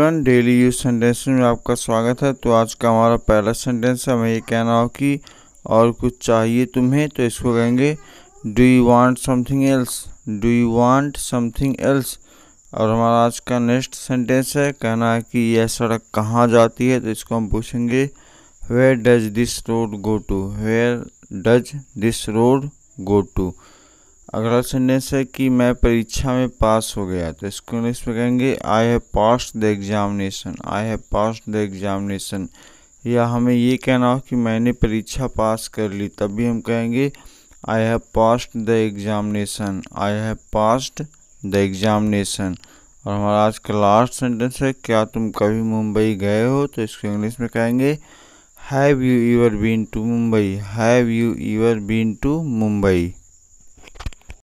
one daily use sentence में आपका स्वागत है तो आज का हमारा पहला सेंटेंस है हमें ये कहना हो कि और कुछ चाहिए तुम्हें तो इसको कहेंगे do you want something else do you want something else और हमारा आज का नेक्स्ट सेंटेंस है कहना है कि यह सड़क कहाँ जाती है तो इसको हम पूछेंगे where does this road go to where does this road go to अगला सेंटेंस है कि मैं परीक्षा में पास हो गया तो इसको इंग्लिश में कहेंगे I have pass the examination I have pass the examination या हमें ये कहना हो कि मैंने परीक्षा पास कर ली तब भी हम कहेंगे I have pass the examination I have pass the examination और हमारा आज का लास्ट सेंटेंस है क्या तुम कभी मुंबई गए हो तो इसको इंग्लिश में कहेंगे have you ever been to Mumbai have you ever been to Mumbai